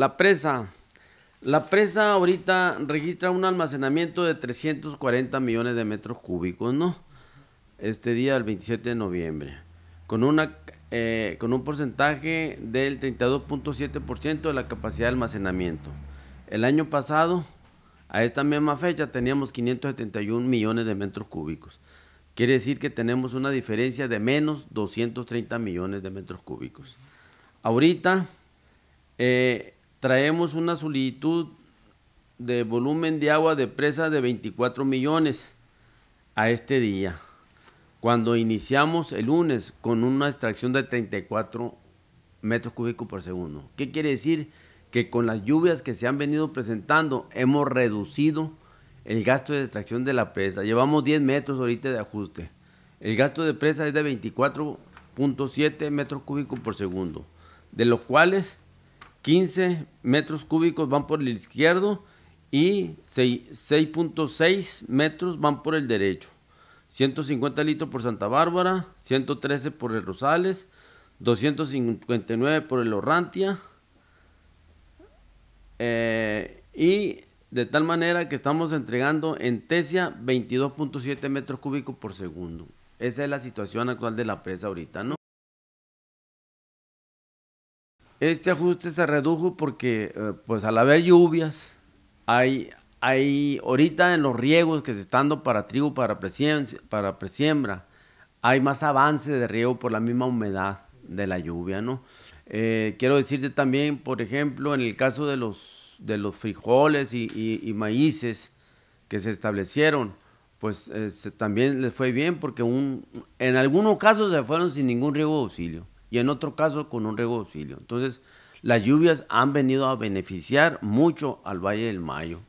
La presa. La presa ahorita registra un almacenamiento de 340 millones de metros cúbicos, ¿no? Este día, el 27 de noviembre, con, una, eh, con un porcentaje del 32.7% de la capacidad de almacenamiento. El año pasado, a esta misma fecha, teníamos 571 millones de metros cúbicos. Quiere decir que tenemos una diferencia de menos 230 millones de metros cúbicos. Ahorita, eh, traemos una solicitud de volumen de agua de presa de 24 millones a este día, cuando iniciamos el lunes con una extracción de 34 metros cúbicos por segundo. ¿Qué quiere decir? Que con las lluvias que se han venido presentando hemos reducido el gasto de extracción de la presa. Llevamos 10 metros ahorita de ajuste. El gasto de presa es de 24.7 metros cúbicos por segundo, de los cuales 15 metros cúbicos van por el izquierdo y 6.6 metros van por el derecho. 150 litros por Santa Bárbara, 113 por el Rosales, 259 por el Orrantia. Eh, y de tal manera que estamos entregando en Tesia 22.7 metros cúbicos por segundo. Esa es la situación actual de la presa ahorita, ¿no? Este ajuste se redujo porque, eh, pues al haber lluvias, hay, hay ahorita en los riegos que se están dando para trigo, para, para presiembra, hay más avance de riego por la misma humedad de la lluvia, ¿no? Eh, quiero decirte también, por ejemplo, en el caso de los, de los frijoles y, maíces que se establecieron, pues este, también les fue bien porque en algunos casos se fueron sin ningún riego de auxilio y en otro caso con un regocilio. Entonces, las lluvias han venido a beneficiar mucho al Valle del Mayo.